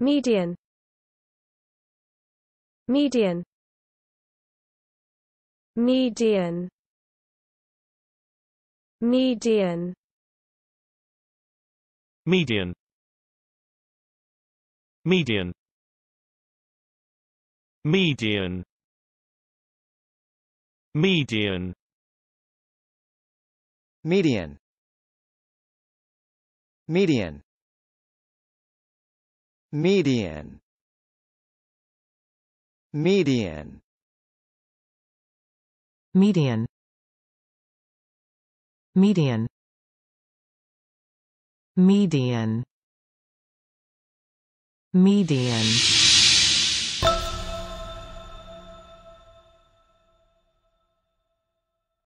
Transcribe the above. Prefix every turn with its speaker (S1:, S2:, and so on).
S1: median median median median median median median median median median median median median median median median